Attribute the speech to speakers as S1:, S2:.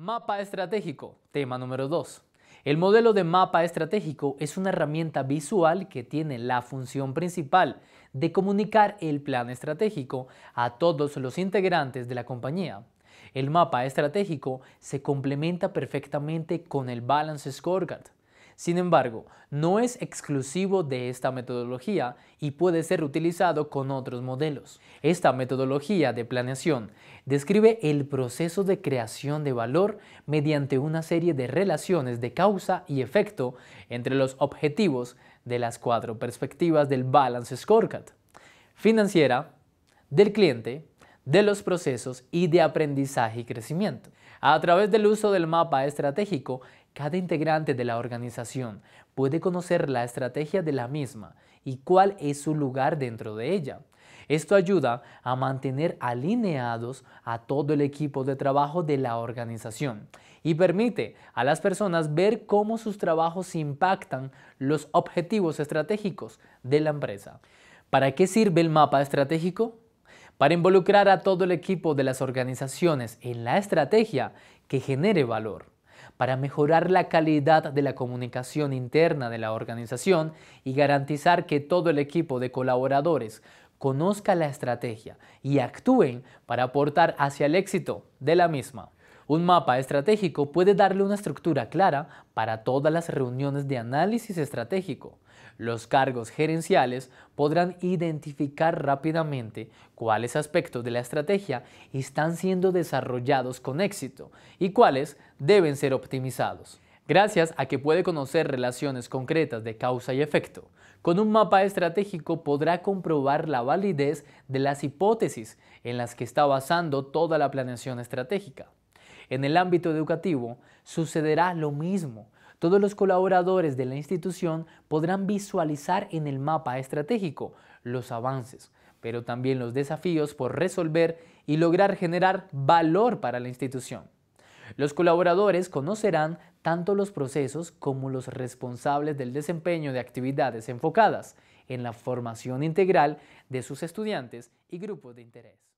S1: Mapa estratégico, tema número 2. El modelo de mapa estratégico es una herramienta visual que tiene la función principal de comunicar el plan estratégico a todos los integrantes de la compañía. El mapa estratégico se complementa perfectamente con el Balance Scorecard, sin embargo, no es exclusivo de esta metodología y puede ser utilizado con otros modelos. Esta metodología de planeación describe el proceso de creación de valor mediante una serie de relaciones de causa y efecto entre los objetivos de las cuatro perspectivas del Balance Scorecard. Financiera, del cliente, de los procesos y de aprendizaje y crecimiento. A través del uso del mapa estratégico, cada integrante de la organización puede conocer la estrategia de la misma y cuál es su lugar dentro de ella. Esto ayuda a mantener alineados a todo el equipo de trabajo de la organización y permite a las personas ver cómo sus trabajos impactan los objetivos estratégicos de la empresa. ¿Para qué sirve el mapa estratégico? Para involucrar a todo el equipo de las organizaciones en la estrategia que genere valor para mejorar la calidad de la comunicación interna de la organización y garantizar que todo el equipo de colaboradores conozca la estrategia y actúen para aportar hacia el éxito de la misma. Un mapa estratégico puede darle una estructura clara para todas las reuniones de análisis estratégico. Los cargos gerenciales podrán identificar rápidamente cuáles aspectos de la estrategia están siendo desarrollados con éxito y cuáles deben ser optimizados. Gracias a que puede conocer relaciones concretas de causa y efecto, con un mapa estratégico podrá comprobar la validez de las hipótesis en las que está basando toda la planeación estratégica. En el ámbito educativo sucederá lo mismo. Todos los colaboradores de la institución podrán visualizar en el mapa estratégico los avances, pero también los desafíos por resolver y lograr generar valor para la institución. Los colaboradores conocerán tanto los procesos como los responsables del desempeño de actividades enfocadas en la formación integral de sus estudiantes y grupos de interés.